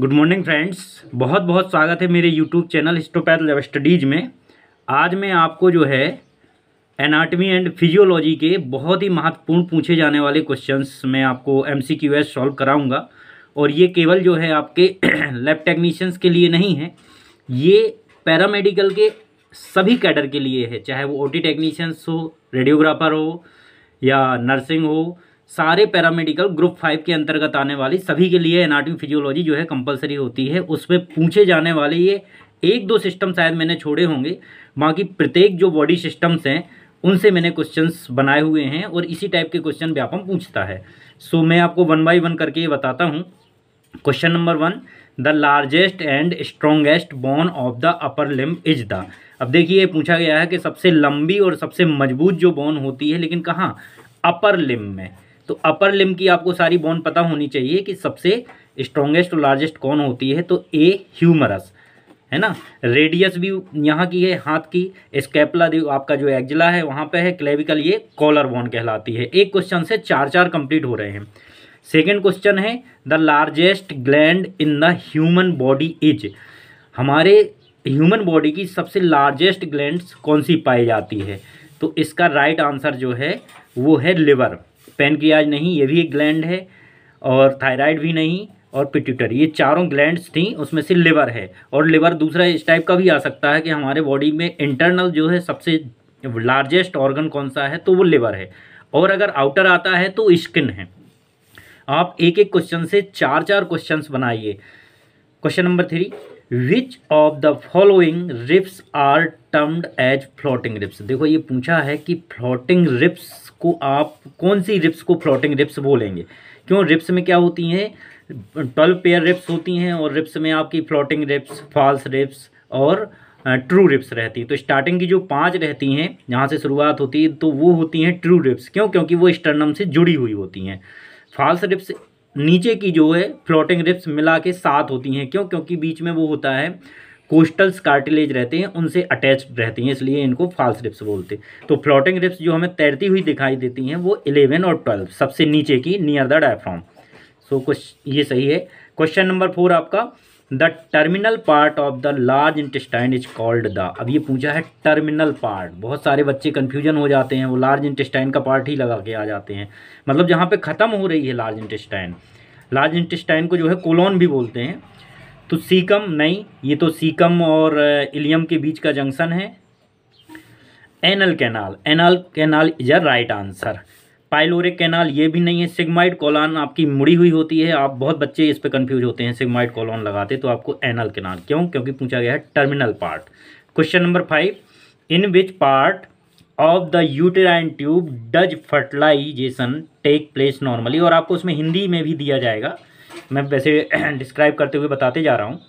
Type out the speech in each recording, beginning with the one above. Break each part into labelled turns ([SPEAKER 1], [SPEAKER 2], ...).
[SPEAKER 1] good morning friends बहुत बहुत स्वागत है मेरे YouTube channel histopath love studies में आज मैं आपको जो है एनाटमी एंड फिजियोलॉजी के बहुत ही महत्वपूर्ण पूछे जाने वाले क्वेश्चंस मैं आपको M C Q S solve कराऊँगा और ये केवल जो है आपके लैब टेक्नीशियंस के लिए नहीं है ये पैरामेडिकल के सभी कैडर के लिए है चाहे वो ओ टी टेक्नीशियंस हो रेडियोग्राफर हो या नर्सिंग हो सारे पैरामेडिकल ग्रुप फाइव के अंतर्गत आने वाली सभी के लिए एनाटमी फिजियोलॉजी जो है कंपलसरी होती है उसमें पूछे जाने वाले ये एक दो सिस्टम शायद मैंने छोड़े होंगे बाकी प्रत्येक जो बॉडी सिस्टम्स हैं उनसे मैंने क्वेश्चंस बनाए हुए हैं और इसी टाइप के क्वेश्चन व्यापम पूछता है सो so, मैं आपको वन बाई वन करके ये बताता हूँ question number one the largest and strongest bone of the upper limb is the अब देखिए पूछा गया है कि सबसे लंबी और सबसे मजबूत जो बोन होती है लेकिन कहाँ अपर लिम्ब में तो अपर लिम की आपको सारी बोन पता होनी चाहिए कि सबसे स्ट्रॉन्गेस्ट और लार्जेस्ट कौन होती है तो ए ह्यूमरस है ना रेडियस भी यहाँ की है हाथ की स्कैपला आपका जो एक्जिला है वहाँ पे है क्लेविकल ये कॉलर बोन कहलाती है एक क्वेश्चन से चार चार कंप्लीट हो रहे हैं सेकेंड क्वेश्चन है the largest gland in the human body is हमारे ह्यूमन बॉडी की सबसे लार्जेस्ट ग्लैंड कौन सी पाई जाती है तो इसका राइट right आंसर जो है वो है लिवर पेनक्रियाज नहीं ये भी एक ग्लैंड है और थायराइड भी नहीं और पिट्यूटरी ये चारों ग्लैंड्स थी उसमें से लिवर है और लिवर दूसरा इस टाइप का भी आ सकता है कि हमारे बॉडी में इंटरनल जो है सबसे लार्जेस्ट ऑर्गन कौन सा है तो वो लिवर है और अगर आउटर आता है तो स्किन है आप एक एक क्वेश्चन से चार चार क्वेश्चंस बनाइए question number three which of the following ribs are termed as floating ribs देखो ये पूछा है कि फ्लोटिंग रिप्स को आप कौन सी रिप्स को फ्लोटिंग रिप्स बोलेंगे क्यों रिप्स में क्या होती हैं ट्वेल्व पेयर रिप्स होती हैं और रिप्स में आपकी फ्लोटिंग रिप्स फॉल्स रिप्स और ट्रू रिप्स रहती है तो स्टार्टिंग की जो पांच रहती हैं जहाँ से शुरुआत होती है तो वो होती हैं ट्रू रिप्स क्यों क्योंकि वो स्टर्नम से जुड़ी हुई होती हैं फॉल्स रिप्स नीचे की जो है फ्लोटिंग रिप्स मिला के साथ होती हैं क्यों क्योंकि बीच में वो होता है कोस्टल्स कार्टिलेज रहते हैं उनसे अटैच रहती हैं इसलिए इनको फाल्स रिप्स बोलते हैं तो फ्लोटिंग रिप्स जो हमें तैरती हुई दिखाई देती हैं वो इलेवन और ट्वेल्व सबसे नीचे की नियर द डायफ्राम सो कुछ ये सही है क्वेश्चन नंबर फोर आपका the terminal part of the large intestine is called the अब ये पूछा है टर्मिनल पार्ट बहुत सारे बच्चे कन्फ्यूजन हो जाते हैं वो लार्ज इंटेस्टाइन का पार्ट ही लगा के आ जाते हैं मतलब जहाँ पे ख़त्म हो रही है लार्ज इंटेस्टाइन लार्ज इंटेस्टाइन को जो है कोलोन भी बोलते हैं तो सीकम नहीं ये तो सीकम और इलियम के बीच का जंक्शन है anal canal anal canal is a right answer pyloric canal ये भी नहीं है सिग्माइड कॉलॉन आपकी मुड़ी हुई होती है आप बहुत बच्चे इस पे कंफ्यूज होते हैं सिग्माइड कॉलॉन लगाते तो आपको एनल कैनाल क्यों क्योंकि पूछा गया है terminal part question number five in which part of the uterine tube does fertilization take place normally और आपको उसमें हिंदी में भी दिया जाएगा मैं वैसे डिस्क्राइब करते हुए बताते जा रहा हूँ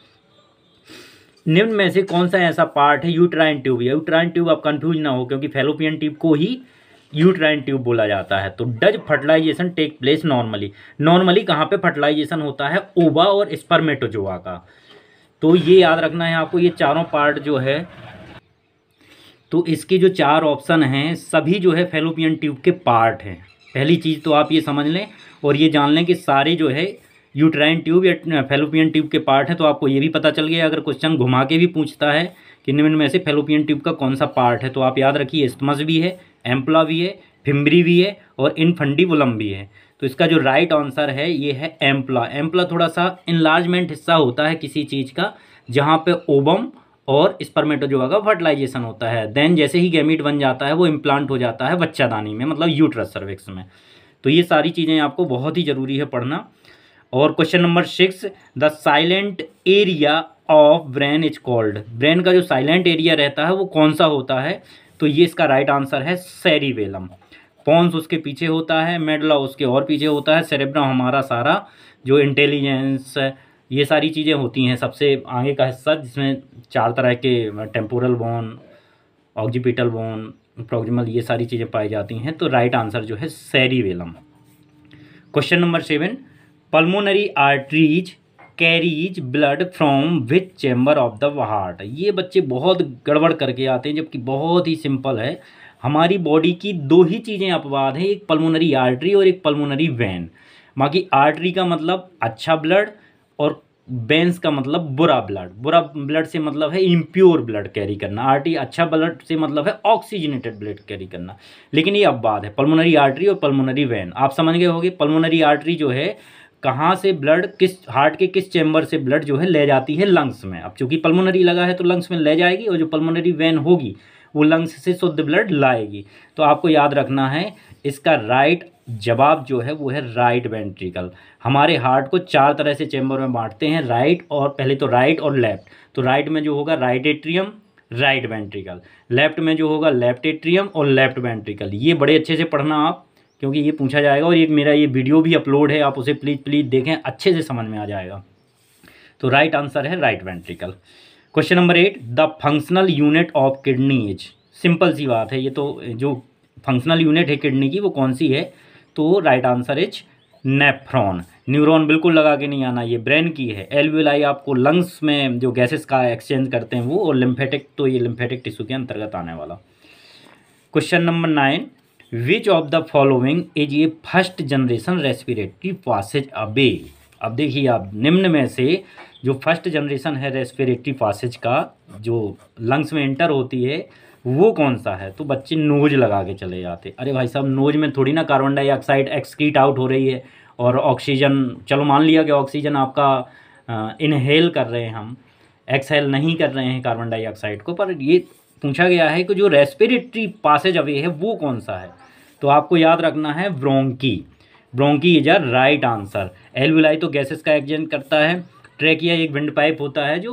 [SPEAKER 1] निम्न में से कौन सा ऐसा पार्ट है यूट्राइन ट्यूब या यूट्राइन ट्यूब आप कंफ्यूज ना हो क्योंकि फेलोपियन ट्यूब को ही यूट्राइन ट्यूब बोला जाता है तो does fertilization take place normally normally कहाँ पे फर्टिलाइजेशन होता है ओबा और स्पर्मेटोजोआ का तो ये याद रखना है आपको ये चारों पार्ट जो है तो इसके जो चार ऑप्शन हैं सभी जो है फेलोपियन ट्यूब के पार्ट हैं पहली चीज़ तो आप ये समझ लें और ये जान लें कि सारे जो है यूट्राइन ट्यूब या फेलोपियन ट्यूब के पार्ट हैं तो आपको ये भी पता चल गया अगर क्वेश्चन घुमा के भी पूछता है कि निम्न में से फेलोपियन ट्यूब का कौन सा पार्ट है तो आप याद रखिए इस्तमस भी है एम्पला भी है फिम्बरी भी है और वुलम भी है तो इसका जो राइट आंसर है ये है एम्पला एम्पला थोड़ा सा इनलार्जमेंट हिस्सा होता है किसी चीज़ का जहाँ पर ओबम और जो होगा फर्टिलाइजेशन होता है देन जैसे ही गैमिट बन जाता है वो इम्प्लांट हो जाता है बच्चादानी में मतलब यूट्रस सर्विक्स में तो ये सारी चीज़ें आपको बहुत ही ज़रूरी है पढ़ना और question number six the silent area of brain is called brain का जो साइलेंट एरिया रहता है वो कौन सा होता है तो ये इसका राइट आंसर है सेरीवेलम पॉन्स उसके पीछे होता है मेडला उसके और पीछे होता है सेरेब्रम हमारा सारा जो इंटेलिजेंस ये सारी चीज़ें होती हैं सबसे आगे का हिस्सा जिसमें चार तरह के temporal bone occipital bone proximal ये सारी चीज़ें पाई जाती हैं तो राइट आंसर जो है cerebellum question number seven pulmonary arteries carries blood from which chamber of the heart ये बच्चे बहुत गड़बड़ करके आते हैं जबकि बहुत ही सिंपल है हमारी बॉडी की दो ही चीज़ें अपवाद हैं एक पल्मोनरी आर्टरी और एक पल्मोनरी वैन बाकी आर्टरी का मतलब अच्छा ब्लड और बेंस का मतलब बुरा ब्लड बुरा ब्लड से मतलब है इम्प्योर ब्लड कैरी करना आर्टी अच्छा ब्लड से मतलब है ऑक्सीजनेटेड ब्लड कैरी करना लेकिन ये अब बात है पल्मोनरी आर्टरी और पल्मोनरी वैन आप समझ गए होगे पल्मोनरी आर्टरी जो है कहाँ से ब्लड किस हार्ट के किस चैम्बर से ब्लड जो है ले जाती है लंग्स में अब चूंकि पल्मोनरी लगा है तो लंग्स में ले जाएगी और जो पल्मोनरी वेन होगी वो लंग्स से शुद्ध ब्लड लाएगी तो आपको याद रखना है इसका राइट जवाब जो है वो है राइट वेंट्रिकल हमारे हार्ट को चार तरह से चैम्बर में बांटते हैं राइट और पहले तो राइट और लेफ्ट तो राइट में जो होगा right atrium right ventricle left में जो होगा लेफ्ट एट्रियम और लेफ्ट वेंट्रिकल ये बड़े अच्छे से पढ़ना आप क्योंकि ये पूछा जाएगा और ये मेरा ये वीडियो भी अपलोड है आप उसे प्लीज़ प्लीज़ देखें अच्छे से समझ में आ जाएगा तो राइट आंसर है right ventricle question number eight the functional unit of kidney is simple सी बात है ये तो जो फंक्शनल यूनिट है किडनी की वो कौन सी है तो right answer is nephron neuron बिल्कुल लगा के नहीं आना ये ब्रेन की है एलवीलाई आपको लंग्स में जो गैसेस का एक्सचेंज करते हैं वो और लिम्फेटिक तो ये लिम्फेटिक टिश्यू के अंतर्गत आने वाला question number nine which of the following is a first generation respiratory passage अबे अब देखिए आप निम्न में से जो फर्स्ट जनरेशन है रेस्पिरेटरी पासेज का जो लंग्स में एंटर होती है वो कौन सा है तो बच्चे नोज लगा के चले जाते अरे भाई साहब नोज में थोड़ी ना कार्बन डाइऑक्साइड एक्सक्रीट आउट हो रही है और ऑक्सीजन चलो मान लिया कि ऑक्सीजन आपका इनहेल कर रहे हैं हम एक्सहेल नहीं कर रहे हैं कार्बन डाइऑक्साइड को पर ये पूछा गया है कि जो रेस्पिरेटरी पासेज अवे है वो कौन सा है तो आपको याद रखना है bronchi bronchi is a right answer alveoli तो गैसेस का एक्जेंट करता है या एक विंड पाइप होता है जो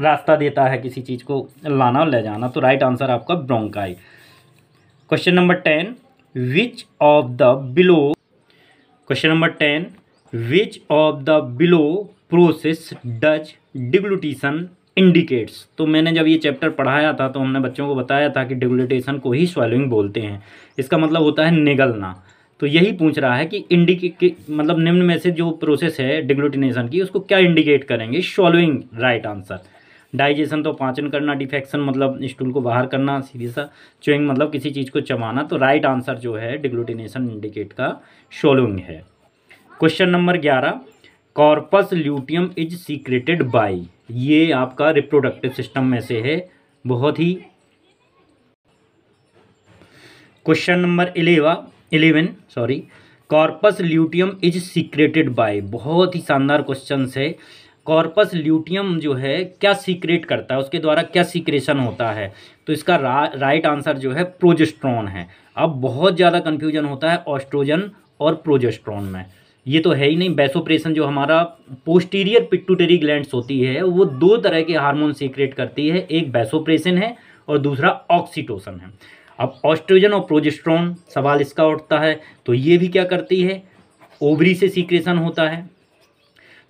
[SPEAKER 1] रास्ता देता है किसी चीज़ को लाना और ले जाना तो राइट आंसर आपका bronchi question number ten which of the below question number ten which of the below process does deglutition indicates तो मैंने जब ये चैप्टर पढ़ाया था तो हमने बच्चों को बताया था कि डिगुलेटेशन को ही स्वेलिंग बोलते हैं इसका मतलब होता है निगलना तो यही पूछ रहा है कि इंडिके मतलब निम्न में से जो प्रोसेस है डिग्लूटिनेशन की उसको क्या इंडिकेट करेंगे सॉल्विंग राइट आंसर डाइजेशन तो पाचन करना डिफेक्शन मतलब स्टूल को बाहर करना सीधी सा चुइंग मतलब किसी चीज़ को चबाना तो राइट आंसर जो है डिग्लूटिनेशन इंडिकेट का शोलोइंग है क्वेश्चन नंबर ग्यारह corpus luteum is secreted by ये आपका रिप्रोडक्टिव सिस्टम में से है बहुत ही question number eleven eleven sorry corpus luteum is secreted by बहुत ही शानदार क्वेश्चन है कॉर्पस ल्यूटियम जो है क्या सीक्रेट करता है उसके द्वारा क्या सीक्रेशन होता है तो इसका रा, राइट आंसर जो है प्रोजेस्ट्रॉन है अब बहुत ज़्यादा कन्फ्यूजन होता है ऑस्ट्रोजन और प्रोजेस्ट्रॉन में ये तो है ही नहीं बेसोप्रेशन जो हमारा पोस्टीरियर पिट्यूटरी ग्लैंड्स होती है वो दो तरह के हार्मोन सीक्रेट करती है एक बेसोप्रेशन है और दूसरा ऑक्सीटोसन है अब ऑस्ट्रोजन और प्रोजेस्ट्रॉन सवाल इसका उठता है तो ये भी क्या करती है ओवरी से सीक्रेशन होता है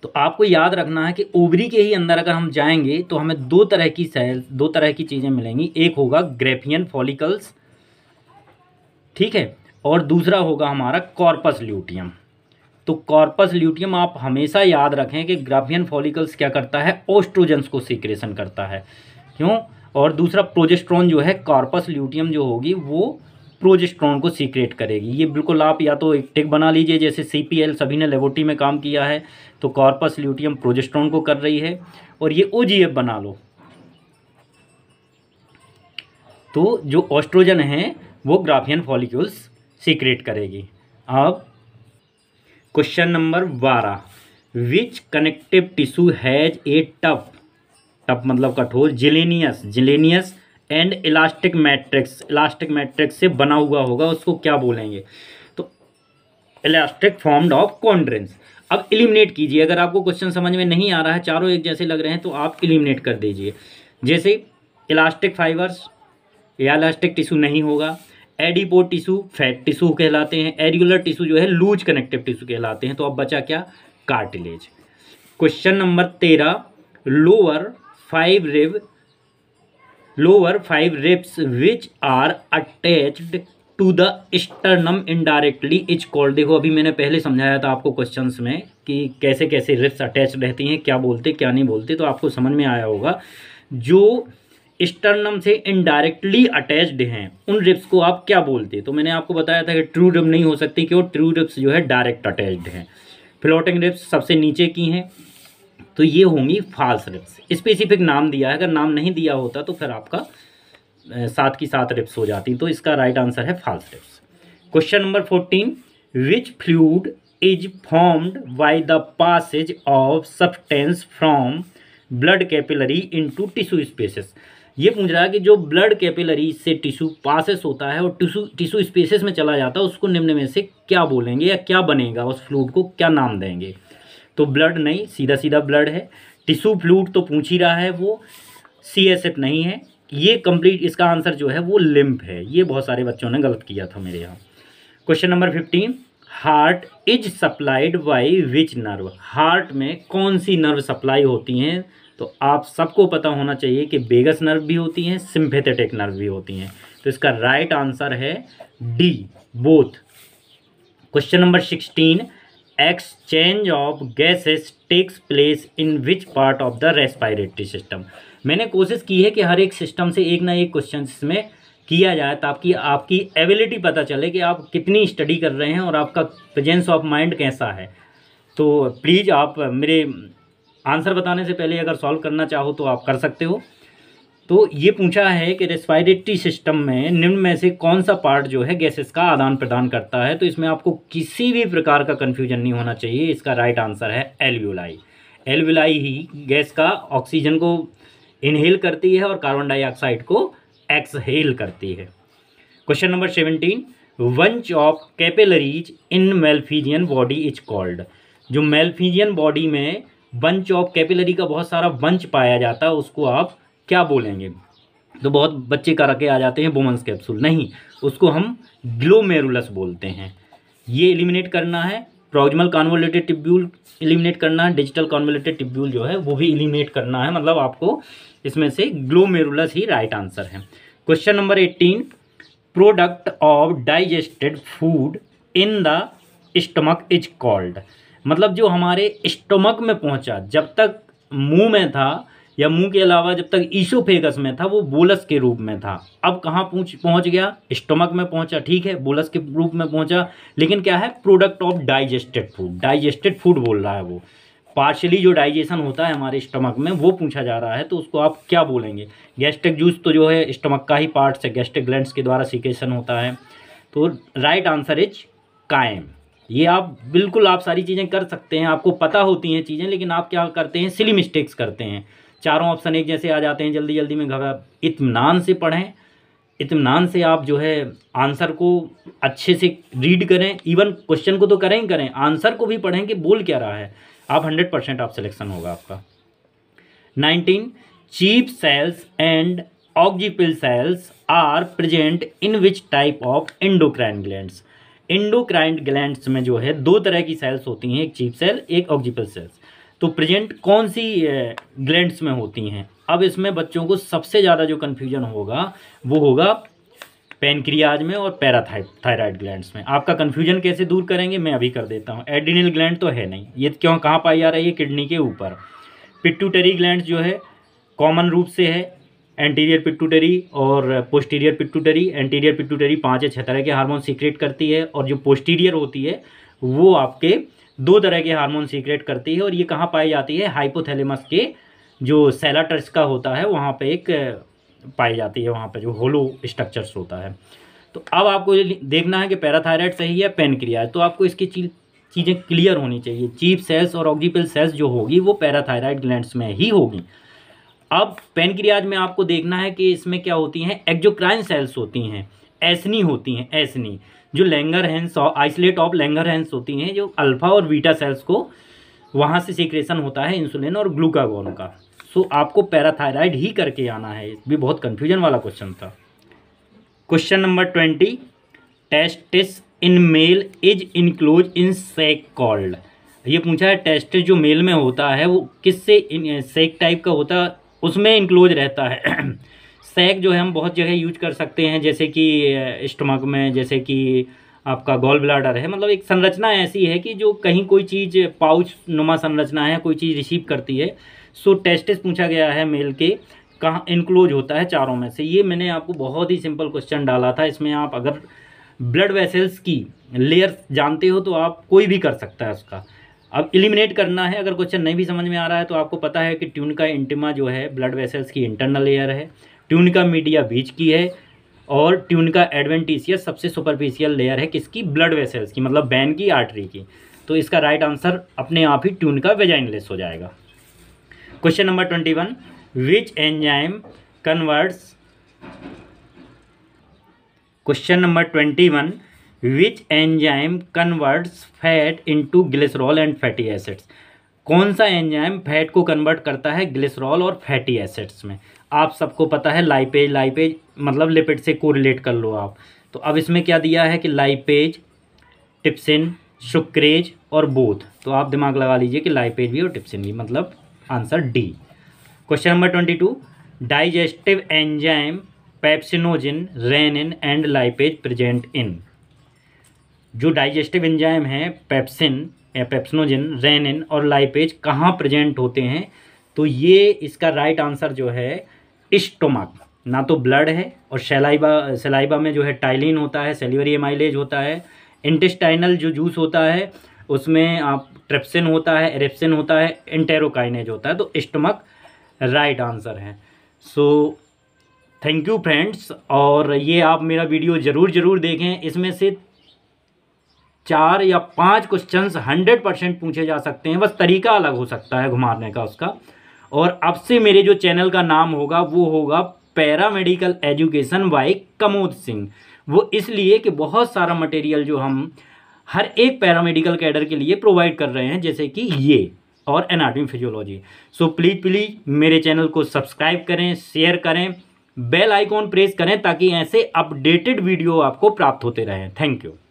[SPEAKER 1] तो आपको याद रखना है कि ओवरी के ही अंदर अगर हम जाएंगे तो हमें दो तरह की सेल दो तरह की चीज़ें मिलेंगी एक होगा ग्रेफियन फॉलिकल्स ठीक है और दूसरा होगा हमारा कॉर्पस ल्यूटियम तो कॉर्पस ल्यूटियम आप हमेशा याद रखें कि ग्राफियन फॉलिकल्स क्या करता है ओस्ट्रोजेंस को सीक्रेशन करता है क्यों और दूसरा प्रोजेस्ट्रॉन जो है कॉर्पस ल्यूटियम जो होगी वो प्रोजेस्ट्रॉन को सीक्रेट करेगी ये बिल्कुल आप या तो एक टेक बना लीजिए जैसे एल सभी ने लेबोरेटरी में काम किया है तो कॉर्पस ल्यूटियम प्रोजेस्ट्रॉन को कर रही है और ये एफ बना लो तो जो ऑस्ट्रोजन है वो ग्राफियन फॉलिक्यूल्स सीक्रेट करेगी अब क्वेश्चन नंबर बारह which connective tissue has a tough tough मतलब कठोर gelatinous gelatinous and elastic matrix elastic matrix से बना हुआ होगा उसको क्या बोलेंगे तो इलास्टिक फॉर्म्ड ऑफ कॉन्ड्रेंस अब इलिमिनेट कीजिए अगर आपको क्वेश्चन समझ में नहीं आ रहा है चारों एक जैसे लग रहे हैं तो आप इलिमिनेट कर दीजिए जैसे इलास्टिक फाइबर्स या इलास्टिक टिश्यू नहीं होगा एडिपो टिश्यू फैट टिश्यू कहलाते हैं एरिगुलर टिश्यू जो है लूज कनेक्टिव टिश्यू कहलाते हैं तो अब बचा क्या कार्टिलेज क्वेश्चन नंबर तेरह lower five rib lower five ribs which are attached to the sternum indirectly is called देखो अभी मैंने पहले समझाया था आपको क्वेश्चन में कि कैसे कैसे रिप्स अटैच रहती हैं क्या बोलते क्या नहीं बोलते तो आपको समझ में आया होगा जो स्टर्नम से इनडायरेक्टली अटैच्ड हैं उन रिप्स को आप क्या बोलते हैं तो मैंने आपको बताया था कि ट्रू रिप नहीं हो सकती वो ट्रू रिप्स जो है डायरेक्ट अटैच्ड हैं फ्लोटिंग रिप्स सबसे नीचे की हैं तो ये होंगी फाल्स रिप्स स्पेसिफिक नाम दिया है अगर नाम नहीं दिया होता तो फिर आपका सात की सात रिप्स हो जाती तो इसका राइट आंसर है false ribs question number fourteen which fluid is formed by the passage of substance from blood capillary into tissue spaces ये पूछ रहा है कि जो ब्लड कैपिलरी से टिश्यू पासिस होता है और टिशू टिशू स्पेसेस में चला जाता है उसको निम्न में से क्या बोलेंगे या क्या बनेगा उस फ्लूड को क्या नाम देंगे तो ब्लड नहीं सीधा सीधा ब्लड है टिशू फ्लूड तो पूछ ही रहा है वो सी एस एफ नहीं है ये कंप्लीट इसका आंसर जो है वो लिम्प है ये बहुत सारे बच्चों ने गलत किया था मेरे यहाँ question number fifteen heart is supplied by which nerve heart में कौन सी नर्व सप्लाई होती हैं तो आप सबको पता होना चाहिए कि बेगस नर्व भी होती हैं सिम्फेथेटिक नर्व भी होती हैं तो इसका राइट आंसर है D both question number sixteen exchange of gases takes place in which part of the respiratory system मैंने कोशिश की है कि हर एक सिस्टम से एक ना एक क्वेश्चन इसमें किया जाए ताकि आपकी एबिलिटी पता चले कि आप कितनी स्टडी कर रहे हैं और आपका प्रेजेंस ऑफ माइंड कैसा है तो प्लीज़ आप मेरे आंसर बताने से पहले अगर सॉल्व करना चाहो तो आप कर सकते हो तो ये पूछा है कि रेस्पायरेटरी सिस्टम में निम्न में से कौन सा पार्ट जो है गैसेस का आदान प्रदान करता है तो इसमें आपको किसी भी प्रकार का कन्फ्यूजन नहीं होना चाहिए इसका राइट आंसर है एलव्यूलाई एलव्यूलाई ही गैस का ऑक्सीजन को इनहेल करती है और कार्बन डाइऑक्साइड को एक्सहेल करती है question number seventeen bunch of capillaries in malpighian body is called जो मेल्फीजियन बॉडी में बंच ऑफ कैपिलरी का बहुत सारा बंच पाया जाता है उसको आप क्या बोलेंगे तो बहुत बच्चे करा के आ जाते हैं बोमन्स कैप्सूल नहीं उसको हम ग्लोमेरुलस बोलते हैं ये एलिमिनेट करना है प्रोजमल कॉन्वोलेटेड टिब्यूल एलिमिनेट करना है डिजिटल कॉन्वोलेटेड टिब्यूल जो है वो भी एलिमिनेट करना है मतलब आपको इसमें से ग्लोमेरुलस ही राइट आंसर है question number eighteen product of digested food in the stomach is called मतलब जो हमारे स्टोमक में पहुंचा जब तक मुंह में था या मुंह के अलावा जब तक ईशोफेगस में था वो बोलस के रूप में था अब कहाँ पहुँच पहुँच गया स्टोमक में पहुँचा ठीक है बोलस के रूप में पहुँचा लेकिन क्या है product of digested food digested food बोल रहा है वो पार्शली जो डाइजेशन होता है हमारे स्टमक में वो पूछा जा रहा है तो उसको आप क्या बोलेंगे गैस्ट्रिक जूस तो जो है स्टमक का ही पार्ट्स है गैस्ट्रिक ग्लैंड्स के द्वारा सिकेशन होता है तो राइट आंसर इज कायम ये आप बिल्कुल आप सारी चीज़ें कर सकते हैं आपको पता होती हैं चीज़ें लेकिन आप क्या करते हैं सिली मिस्टेक्स करते हैं चारों ऑप्शन एक जैसे आ जाते हैं जल्दी जल्दी में घबरा इतमान से पढ़ें इतमान से आप जो है आंसर को अच्छे से रीड करें इवन क्वेश्चन को तो करें ही करें आंसर को भी पढ़ें कि बोल क्या रहा है आप हंड्रेड परसेंट आप सिलेक्शन होगा आपका nineteen chief cells and oxyphil cells are present in which type of endocrine glands endocrine gland में जो है दो तरह की सेल्स होती हैं एक चीप सेल एक ऑक्जिपल सेल्स तो प्रेजेंट कौन सी ग्लैंड्स में होती हैं अब इसमें बच्चों को सबसे ज़्यादा जो कन्फ्यूजन होगा वो होगा पेनक्रियाज में और पैराथायराइड ग्लैंड्स में आपका कन्फ्यूजन कैसे दूर करेंगे मैं अभी कर देता हूँ एड्रिनल ग्लैंड तो है नहीं ये क्यों कहाँ पाई जा रही है किडनी के ऊपर पिट्यूटरी ग्लैंड जो है कॉमन रूप से है एंटीरियर पिट्यूटरी और पोस्टीरियर पिट्यूटरी एंटीरियर पिट्यूटरी पाँच या छः तरह के हार्मोन सीक्रेट करती है और जो पोस्टीरियर होती है वो आपके दो तरह के हार्मोन सीक्रेट करती है और ये कहाँ पाई जाती है हाइपोथैलेमस के जो सेलाटर्स का होता है वहाँ पे एक पाई जाती है वहाँ पे जो होलो स्ट्रक्चर्स होता है तो अब आपको ये देखना है कि पैराथायराइड सही है पेनक्रिया है तो आपको इसकी चीज चीज़ें क्लियर होनी चाहिए चीप सेल्स और ऑक्जीपल सेल्स जो होगी वो पैराथायराइड ग्लैंड्स में ही होगी अब पेनक्रियाज में आपको देखना है कि इसमें क्या होती हैं एक्जोक्राइन सेल्स होती हैं एसनी होती हैं एसनी जो Langerhans islets of Langerhans होती हैं जो अल्फा और बीटा सेल्स को वहाँ से सीक्रेशन होता है इंसुलिन और ग्लूकागोन का सो आपको पैराथायराइड ही करके आना है भी बहुत कन्फ्यूजन वाला क्वेश्चन था question number twenty testis in male is enclose in sac called ये पूछा है टेस्टिस जो मेल में होता है वो किससे सेक टाइप का होता उसमें इंक्लोज रहता है सैक जो है हम बहुत जगह यूज कर सकते हैं जैसे कि स्टमक में जैसे कि आपका गोल ब्लाडर है मतलब एक संरचना ऐसी है कि जो कहीं कोई चीज़ पाउच नुमा संरचना है कोई चीज़ रिसीव करती है सो टेस्टिस पूछा गया है मेल के कहाँ इंक्लोज होता है चारों में से ये मैंने आपको बहुत ही सिंपल क्वेश्चन डाला था इसमें आप अगर ब्लड वेसल्स की लेयर्स जानते हो तो आप कोई भी कर सकता है उसका अब इलिमिनेट करना है अगर क्वेश्चन नहीं भी समझ में आ रहा है तो आपको पता है कि ट्यून का इंटिमा जो है ब्लड वेसल्स की इंटरनल लेयर है ट्यून का मीडिया बीच की है और ट्यून का एडवेंटिसियस सबसे सुपरफिशियल लेयर है किसकी ब्लड वेसल्स की मतलब बैन की आर्टरी की तो इसका राइट आंसर अपने आप ही ट्यून का वेजाइनलेस हो जाएगा question number twenty one which enzyme converts question number twenty one which enzyme converts fat into glycerol and fatty acids कौन सा एंजाइम फैट को कन्वर्ट करता है ग्लिसरॉल और फैटी एसिड्स में आप सबको पता है लाइपेज लाइपेज मतलब लिपिड से कोरिलेट कर लो आप तो अब इसमें क्या दिया है कि लाइपेज टिप्सिन शुक्रेज और बोध तो आप दिमाग लगा लीजिए कि लाइपेज भी और टिप्सिन भी मतलब answer D question number twenty two digestive enzyme pepsinogen rennin and lipase present in जो डाइजेस्टिव एंजाइम हैं पेप्सिन या पेप्सनोजिन रेनिन और लाइपेज कहाँ प्रेजेंट होते हैं तो ये इसका राइट आंसर जो है इस्टोमाक ना तो ब्लड है और सेलाइबा सेलाइबा में जो है टाइलिन होता है सेल्यूरी एमाइलेज होता है इंटेस्टाइनल जो जूस होता है उसमें आप ट्रेप्सिन होता है एरेप्सिन होता है इंटेरोकाइनेज होता है तो इस्टमक राइट आंसर है सो थैंक यू फ्रेंड्स और ये आप मेरा वीडियो ज़रूर ज़रूर देखें इसमें से चार या पांच क्वेश्चंस हंड्रेड परसेंट पूछे जा सकते हैं बस तरीका अलग हो सकता है घुमाने का उसका और अब से मेरे जो चैनल का नाम होगा वो होगा paramedical education by Kamod Singh वो इसलिए कि बहुत सारा मटेरियल जो हम हर एक पैरामेडिकल कैडर के लिए प्रोवाइड कर रहे हैं जैसे कि ये और anatomy physiology so please please मेरे चैनल को सब्सक्राइब करें शेयर करें बेल आइकॉन प्रेस करें ताकि ऐसे अपडेटेड वीडियो आपको प्राप्त होते रहें थैंक यू